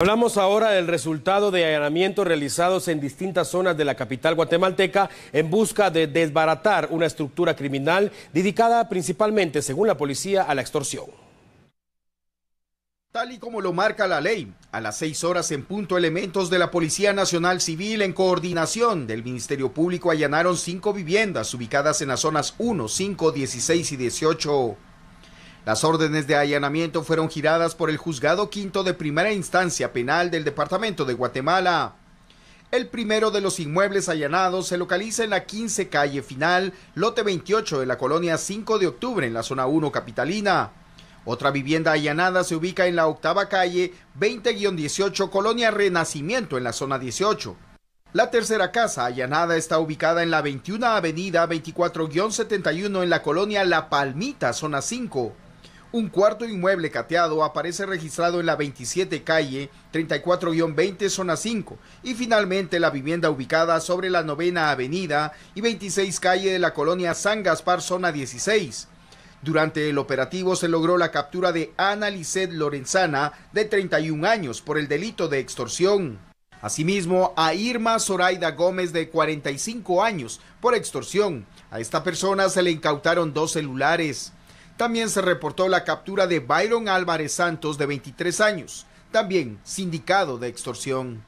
Hablamos ahora del resultado de allanamientos realizados en distintas zonas de la capital guatemalteca en busca de desbaratar una estructura criminal dedicada principalmente, según la policía, a la extorsión. Tal y como lo marca la ley, a las seis horas en punto, elementos de la Policía Nacional Civil en coordinación del Ministerio Público allanaron cinco viviendas ubicadas en las zonas 1, 5, 16 y 18 las órdenes de allanamiento fueron giradas por el Juzgado Quinto de Primera Instancia Penal del Departamento de Guatemala. El primero de los inmuebles allanados se localiza en la 15 calle final, lote 28 de la colonia 5 de octubre en la zona 1 capitalina. Otra vivienda allanada se ubica en la octava calle 20-18 colonia Renacimiento en la zona 18. La tercera casa allanada está ubicada en la 21 avenida 24-71 en la colonia La Palmita, zona 5. Un cuarto inmueble cateado aparece registrado en la 27 calle 34-20 zona 5 y finalmente la vivienda ubicada sobre la novena avenida y 26 calle de la colonia San Gaspar zona 16. Durante el operativo se logró la captura de Ana Lisset Lorenzana, de 31 años, por el delito de extorsión. Asimismo, a Irma Zoraida Gómez, de 45 años, por extorsión. A esta persona se le incautaron dos celulares. También se reportó la captura de Byron Álvarez Santos, de 23 años, también sindicado de extorsión.